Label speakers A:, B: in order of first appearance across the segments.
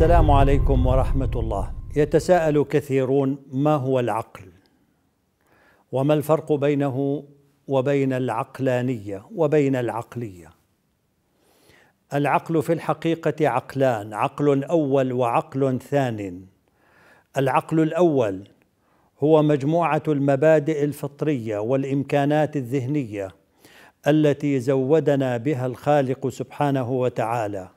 A: السلام عليكم ورحمه الله يتساءل كثيرون ما هو العقل وما الفرق بينه وبين العقلانيه وبين العقليه العقل في الحقيقه عقلان عقل اول وعقل ثان العقل الاول هو مجموعه المبادئ الفطريه والامكانات الذهنيه التي زودنا بها الخالق سبحانه وتعالى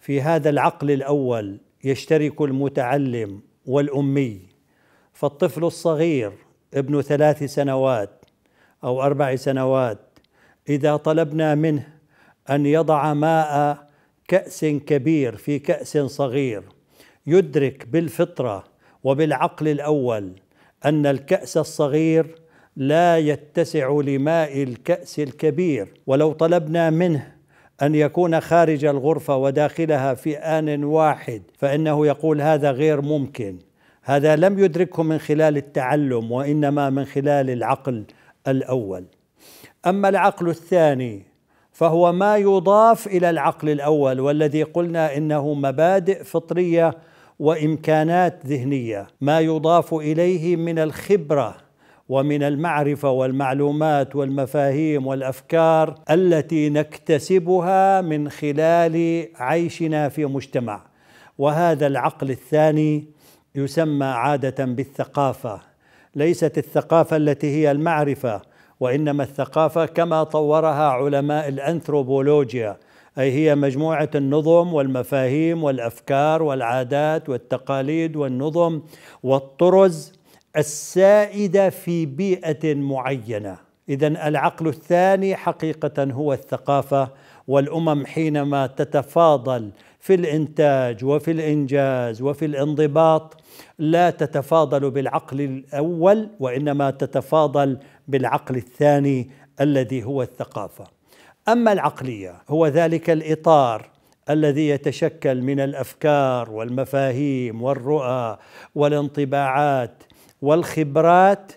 A: في هذا العقل الاول يشترك المتعلم والامي فالطفل الصغير ابن ثلاث سنوات او اربع سنوات اذا طلبنا منه ان يضع ماء كاس كبير في كاس صغير يدرك بالفطره وبالعقل الاول ان الكاس الصغير لا يتسع لماء الكاس الكبير ولو طلبنا منه ان يكون خارج الغرفه وداخلها في ان واحد فانه يقول هذا غير ممكن هذا لم يدركه من خلال التعلم وانما من خلال العقل الاول اما العقل الثاني فهو ما يضاف الى العقل الاول والذي قلنا انه مبادئ فطريه وامكانات ذهنيه ما يضاف اليه من الخبره ومن المعرفه والمعلومات والمفاهيم والافكار التي نكتسبها من خلال عيشنا في مجتمع وهذا العقل الثاني يسمى عاده بالثقافه ليست الثقافه التي هي المعرفه وانما الثقافه كما طورها علماء الانثروبولوجيا اي هي مجموعه النظم والمفاهيم والافكار والعادات والتقاليد والنظم والطرز السائده في بيئه معينه اذا العقل الثاني حقيقه هو الثقافه والامم حينما تتفاضل في الانتاج وفي الانجاز وفي الانضباط لا تتفاضل بالعقل الاول وانما تتفاضل بالعقل الثاني الذي هو الثقافه اما العقليه هو ذلك الاطار الذي يتشكل من الافكار والمفاهيم والرؤى والانطباعات والخبرات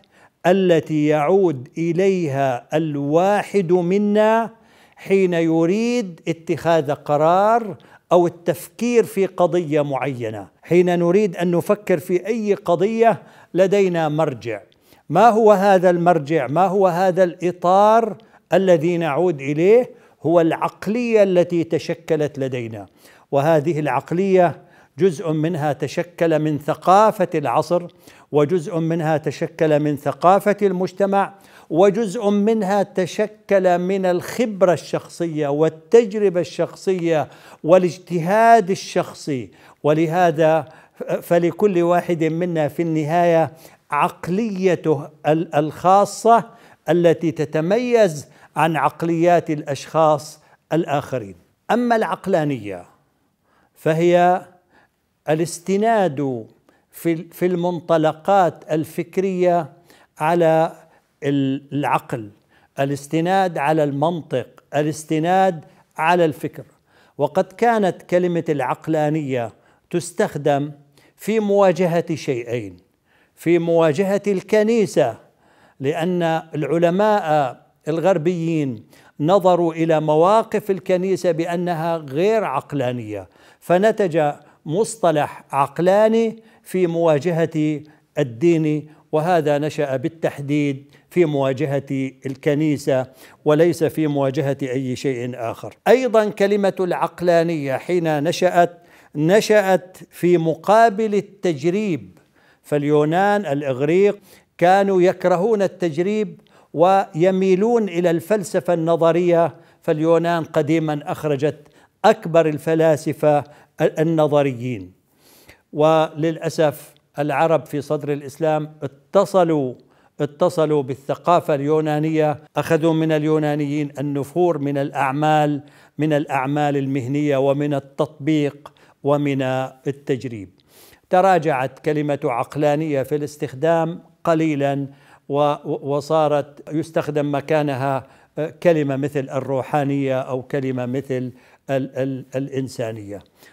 A: التي يعود اليها الواحد منا حين يريد اتخاذ قرار او التفكير في قضيه معينه حين نريد ان نفكر في اي قضيه لدينا مرجع ما هو هذا المرجع ما هو هذا الاطار الذي نعود اليه هو العقليه التي تشكلت لدينا وهذه العقليه جزء منها تشكل من ثقافة العصر وجزء منها تشكل من ثقافة المجتمع وجزء منها تشكل من الخبرة الشخصية والتجربة الشخصية والاجتهاد الشخصي ولهذا فلكل واحد منا في النهاية عقليته الخاصة التي تتميز عن عقليات الأشخاص الآخرين أما العقلانية فهي الاستناد في في المنطلقات الفكريه على العقل الاستناد على المنطق الاستناد على الفكر وقد كانت كلمه العقلانيه تستخدم في مواجهه شيئين في مواجهه الكنيسه لان العلماء الغربيين نظروا الى مواقف الكنيسه بانها غير عقلانيه فنتج مصطلح عقلاني في مواجهة الدين وهذا نشأ بالتحديد في مواجهة الكنيسة وليس في مواجهة أي شيء آخر أيضا كلمة العقلانية حين نشأت نشأت في مقابل التجريب فاليونان الإغريق كانوا يكرهون التجريب ويميلون إلى الفلسفة النظرية فاليونان قديما أخرجت أكبر الفلاسفة النظريين وللاسف العرب في صدر الاسلام اتصلوا اتصلوا بالثقافه اليونانيه اخذوا من اليونانيين النفور من الاعمال من الاعمال المهنيه ومن التطبيق ومن التجريب تراجعت كلمه عقلانيه في الاستخدام قليلا وصارت يستخدم مكانها آه، كلمه مثل الروحانيه او كلمه مثل الانسانيه